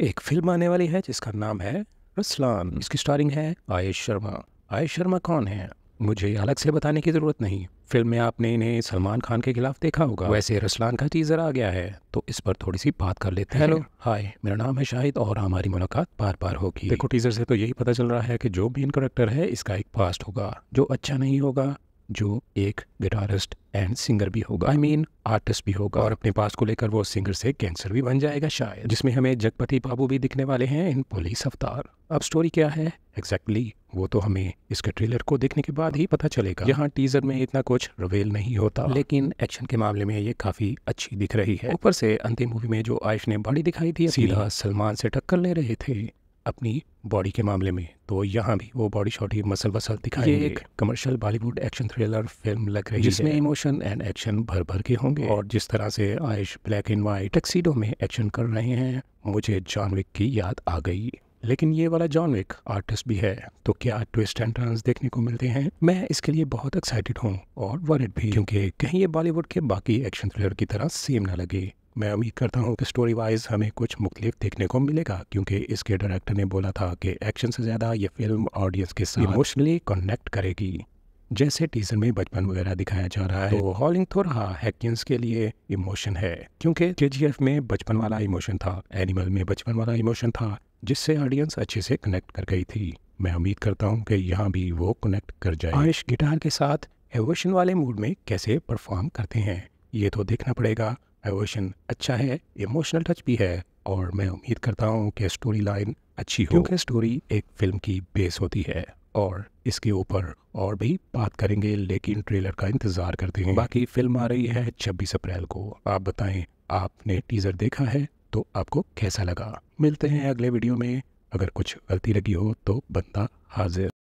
एक फिल्म आने वाली है जिसका नाम है रसलान हम्म। इसकी स्टारिंग है आयुष शर्मा आयुष शर्मा कौन है मुझे अलग से बताने की ज़रूरत नहीं फिल्म में आपने इन्हें सलमान खान के खिलाफ देखा होगा वैसे रसलान का टीजर आ गया है तो इस पर थोड़ी सी बात कर लेते हैं हेलो हाय मेरा नाम है शाहिद और हमारी मुलाकात बार बार होगी देखो टीजर से तो यही पता चल रहा है कि जो भी इन करेक्टर है इसका एक पास्ट होगा जो अच्छा नहीं होगा जो एक गिटारिस्ट एंड सिंगर भी होगा आई मीन आर्टिस्ट भी होगा और अपने पास को लेकर वो सिंगर से कैंसर भी बन जाएगा शायद जिसमें हमें जगपति बाबू भी दिखने वाले हैं इन पुलिस अवतार अब स्टोरी क्या है एग्जैक्टली exactly, वो तो हमें इसके ट्रेलर को देखने के बाद ही पता चलेगा यहाँ टीजर में इतना कुछ रिवेल नहीं होता लेकिन एक्शन के मामले में ये काफी अच्छी दिख रही है ऊपर से अंतिम मूवी में जो आयुष ने बॉडी दिखाई थी सीधा सलमान से टक्कर ले रहे थे अपनी बॉडी के मामले में तो यहाँ भी वो बॉडी शॉट ही मसल वसल दिखाई एक commercial Bollywood action thriller film लग रही जिसमें है जिसमें इमोशन एंड एक्शन भर भर के होंगे और जिस तरह से Ayush black and white tuxedo में एक्शन कर रहे हैं मुझे जॉनविक की याद आ गई लेकिन ये वाला जॉन विक आर्टिस्ट भी है तो क्या ट्विस्ट एंड टर्न्स देखने को मिलते हैं मैं इसके लिए बहुत एक्साइटेड हूँ और वरिड भी क्योंकि कहीं ये बॉलीवुड के बाकी एक्शन थ्रिलर की तरह सेम ना लगे मैं उम्मीद करता हूँ कि स्टोरी वाइज हमें कुछ मुख्तलिफ देखने को मिलेगा क्योंकि इसके डायरेक्टर ने बोला था कि एक्शन से ज़्यादा ये फिल्म ऑडियंस के साथ इमोशनली कनेक्ट करेगी जैसे टीजर में बचपन वगैरह दिखाया जा रहा है तो हॉलिंग रहा हैकियंस के लिए इमोशन है क्योंकि के में बचपन वाला इमोशन था एनिमल में बचपन वाला इमोशन था जिससे ऑडियंस अच्छे से कनेक्ट कर गई थी मैं उम्मीद करता हूँ कि यहाँ भी वो कनेक्ट कर जाए आयुष गिटार के साथ एवोशन वाले मूड में कैसे परफॉर्म करते हैं ये तो देखना पड़ेगा एवोशन अच्छा है इमोशनल टच भी है और मैं उम्मीद करता हूँ कि स्टोरी लाइन अच्छी हो क्योंकि स्टोरी एक फिल्म की बेस होती है और इसके ऊपर और भी बात करेंगे लेकिन ट्रेलर का इंतजार करते हैं बाकी फिल्म आ रही है छब्बीस अप्रैल को आप बताएं आपने टीजर देखा है तो आपको कैसा लगा मिलते हैं अगले वीडियो में अगर कुछ गलती लगी हो तो बंदा हाजिर